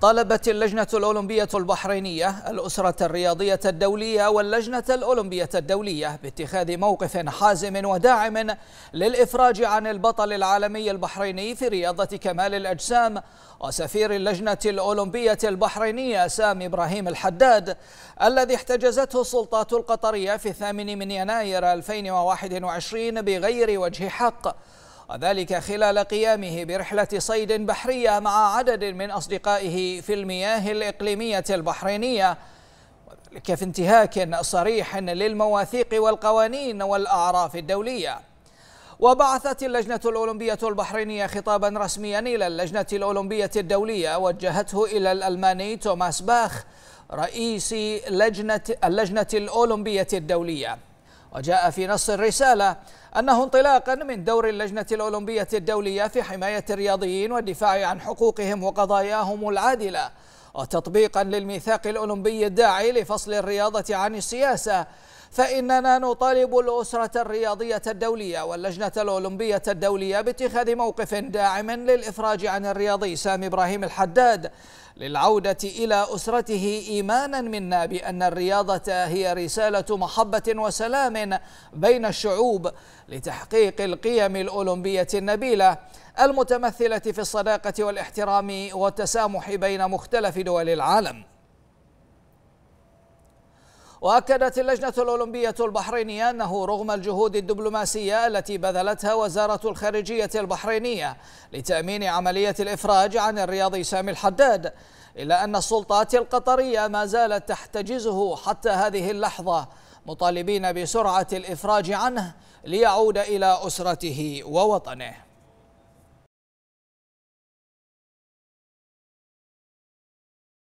طلبت اللجنة الأولمبية البحرينية الأسرة الرياضية الدولية واللجنة الأولمبية الدولية باتخاذ موقف حازم وداعم للإفراج عن البطل العالمي البحريني في رياضة كمال الأجسام وسفير اللجنة الأولمبية البحرينية سامي إبراهيم الحداد الذي احتجزته السلطات القطرية في الثامن من يناير 2021 بغير وجه حق وذلك خلال قيامه برحلة صيد بحرية مع عدد من أصدقائه في المياه الإقليمية البحرينية وذلك في انتهاك صريح للمواثيق والقوانين والأعراف الدولية وبعثت اللجنة الأولمبية البحرينية خطابا رسميا إلى اللجنة الأولمبية الدولية وجهته إلى الألماني توماس باخ رئيس لجنة اللجنة الأولمبية الدولية وجاء في نص الرسالة أنه انطلاقا من دور اللجنة الأولمبية الدولية في حماية الرياضيين والدفاع عن حقوقهم وقضاياهم العادلة وتطبيقا للميثاق الأولمبي الداعي لفصل الرياضة عن السياسة فإننا نطالب الأسرة الرياضية الدولية واللجنة الأولمبية الدولية باتخاذ موقف داعم للإفراج عن الرياضي سامي إبراهيم الحداد للعودة إلى أسرته إيمانا منا بأن الرياضة هي رسالة محبة وسلام بين الشعوب لتحقيق القيم الأولمبية النبيلة المتمثلة في الصداقة والاحترام والتسامح بين مختلف دول العالم وأكدت اللجنة الأولمبية البحرينية أنه رغم الجهود الدبلوماسية التي بذلتها وزارة الخارجية البحرينية لتأمين عملية الإفراج عن الرياضي سامي الحداد إلا أن السلطات القطرية ما زالت تحتجزه حتى هذه اللحظة مطالبين بسرعة الإفراج عنه ليعود إلى أسرته ووطنه